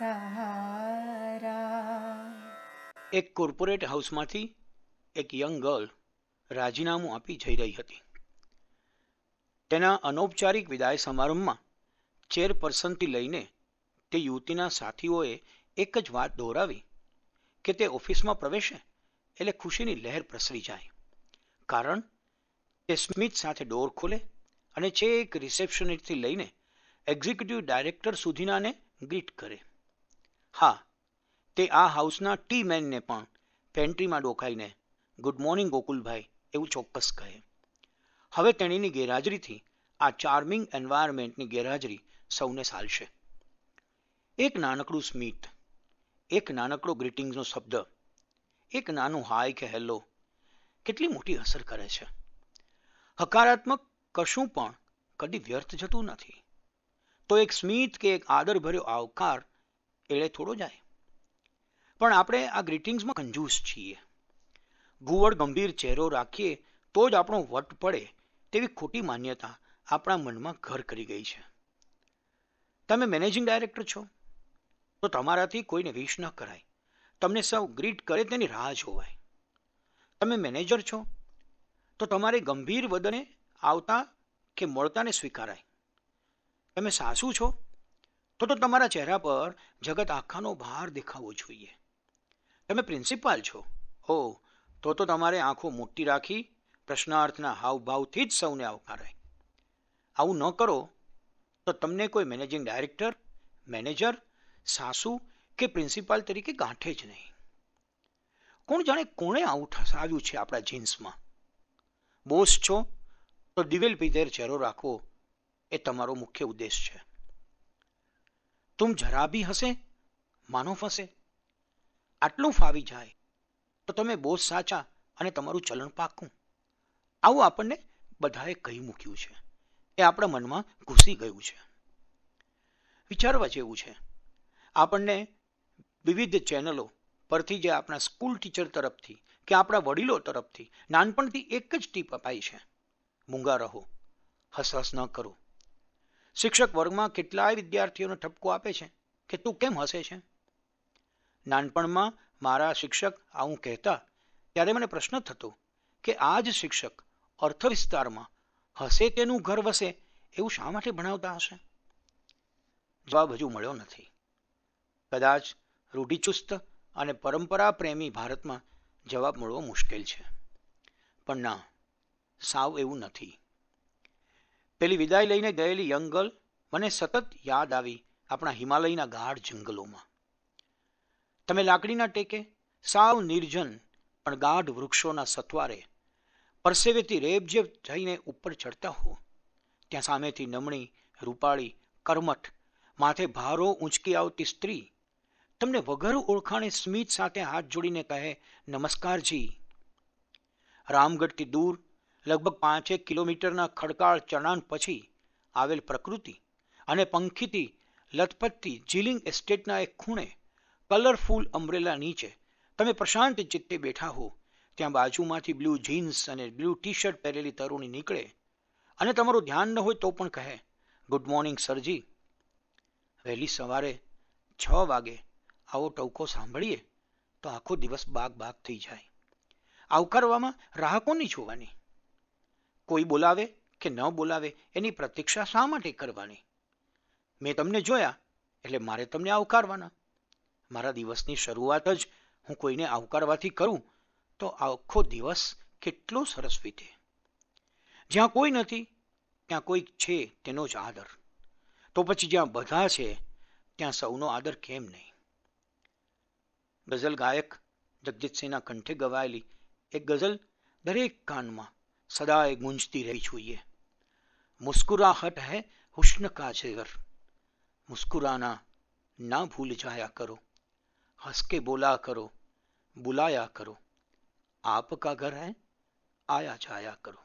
એક કોર્પોરેટ હાઉસમાંથી એક young girl રાજીનામું આપી જઈ રહી હતી તેના અનૌપચારિક વિદાય સમારંભમાં ચેરપર્સનથી લઈને તે યુવતીના સાથીઓએ એક જ વાત દોહરાવી કે તે ઓફિસમાં પ્રવેશે એટલે ખુશીની લહેર પ્રસરી જાય કારણ તે સ્મિત સાથે ડોર ખોલે અને છેક રિસેપ્શનિસ્ટથી લઈને એક્ઝિક્યુટિવ ડાયરેક્ટર સુધીનાને ગ્રીટ કરે હા તે આ હાઉસના ટી મેનને પણ પેન્ટ્રીમાં ડોખાઈને ગુડ મોર્નિંગ ગોકુલભાઈ એવું ચોક્કસ કહે હવે તેણીની ગેરહાજરીથી આ ચાર્મિંગ એન્વાયરમેન્ટની ગેરહાજરી સૌને સાલશે એક નાનકડું સ્મિત એક નાનકડો ગ્રીટિંગ્સનો શબ્દ એક નાનું હાય કે હેલો કેટલી મોટી અસર કરે છે હકારાત્મક કશું પણ કદી વ્યર્થ જતું નથી તો એક સ્મિત કે એક આદરભર્યો આવકાર એળે થોડો જાય પણ આપણે આ ગ્રીટિંગ્સમાં કંજૂસ છીએ ઘુવડ ગંભીર ચહેરો રાખીએ તો જ આપણો વટ પડે તેવી ખોટી માન્યતા આપણા મનમાં ઘર કરી ગઈ છે તમે મેનેજિંગ ડાયરેક્ટર છો તો તમારાથી કોઈને વિશ ન કરાય તમને સૌ ગ્રીટ કરે તેની રાહ જોવાય તમે મેનેજર છો તો તમારે ગંભીર વદને આવતા કે મળતાને સ્વીકારાય તમે સાસુ છો તો તો તમારા ચહેરા પર જગત આખાનો ભાર દેખાવો જોઈએ તમે પ્રિન્સિપાલ છો હો તો તો તમારે આંખો મોટી રાખી પ્રશ્નાર્થના હાવભાવથી જ સૌને આવકારાય આવું ન કરો તો તમને કોઈ મેનેજિંગ ડાયરેક્ટર મેનેજર સાસુ કે પ્રિન્સિપાલ તરીકે ગાંઠે જ નહીં કોણ જાણે કોણે આવું ઠસાવ્યું છે આપણા જીન્સમાં બોસ છો તો દિવેલ પીધેર ચહેરો રાખવો એ તમારો મુખ્ય ઉદ્દેશ છે તું જરા બી હશે માનો ફસે આટલું ફાવી જાય તો તમે બહુ સાચા અને તમારું ચલણ પાકું આવું આપણને બધાએ કહી મૂક્યું છે એ આપણા મનમાં ઘૂસી ગયું છે વિચારવા જેવું છે આપણને વિવિધ ચેનલો પરથી જે આપણા સ્કૂલ ટીચર તરફથી કે આપણા વડીલો તરફથી નાનપણથી એક જ ટીપ અપાય છે મૂંગા રહો હસહસ ન કરો શિક્ષક વર્ગમાં કેટલાય વિદ્યાર્થીઓને ઠપકો આપે છે કે તું કેમ હસે છે નાનપણમાં મારા શિક્ષક આવું કહેતા ત્યારે મને પ્રશ્ન થતો કે આ જ શિક્ષક અર્થ વિસ્તારમાં હસે તેનું ઘર વસે એવું શા માટે ભણાવતા હશે જવાબ હજુ મળ્યો નથી કદાચ રૂઢિચુસ્ત અને પરંપરા પ્રેમી ભારતમાં જવાબ મળવો મુશ્કેલ છે પણ ના સાવ એવું નથી પેલી વિદાય લઈને ગયેલી યંગ ગર્લ મને સતત યાદ આવી આપણા હિમાલયના ગાઢ જંગલોમાં તમે લાકડીના ટેકે સાવ નિર્જન પણ ગાઢ વૃક્ષોના સથવારે પરસેવેથી રેબજેબ જઈને ઉપર ચડતા હો ત્યાં સામેથી નમણી રૂપાળી કર્મઠ માથે ભારો ઊંચકી આવતી સ્ત્રી તમને વગર ઓળખાણે સ્મિત સાથે હાથ જોડીને કહે નમસ્કારજી રામગઢથી દૂર લગભગ પાંચેક કિલોમીટરના ખડકાળ ચણાણ પછી આવેલ પ્રકૃતિ અને પંખીથી લથપથતી જીલિંગ એસ્ટેટના એક ખૂણે કલરફુલ અમ્બ્રેલા નીચે તમે પ્રશાંત ચિત્તે બેઠા હો ત્યાં બાજુમાંથી બ્લુ જીન્સ અને બ્લુ ટી શર્ટ પહેરેલી તરુણી નીકળે અને તમારું ધ્યાન ન હોય તો પણ કહે ગુડ મોર્નિંગ સરજી વહેલી સવારે છ વાગે આવો ટવકો સાંભળીએ તો આખો દિવસ બાગ બાગ થઈ જાય આવકારવામાં રાહ કોની જોવાની કોઈ બોલાવે કે ન બોલાવે એની પ્રતીક્ષા શા માટે કરવાની મેં તમને જોયા એટલે મારે તમને આવકારવાના મારા દિવસની શરૂઆત જ હું કોઈને આવકારવાથી કરું તો આખો દિવસ કેટલો સરસ વીતે જ્યાં કોઈ નથી ત્યાં કોઈ છે તેનો જ આદર તો પછી જ્યાં બધા છે ત્યાં સૌનો આદર કેમ નહીં ગઝલ ગાયક જગજીતસિંહના કંઠે ગવાયેલી એક ગઝલ દરેક કાનમાં सदाए गूंजती रही है मुस्कुराहट है हुस्न का जेवर मुस्कुराना ना भूल जाया करो हंस के बोला करो बुलाया करो आपका घर है आया जाया करो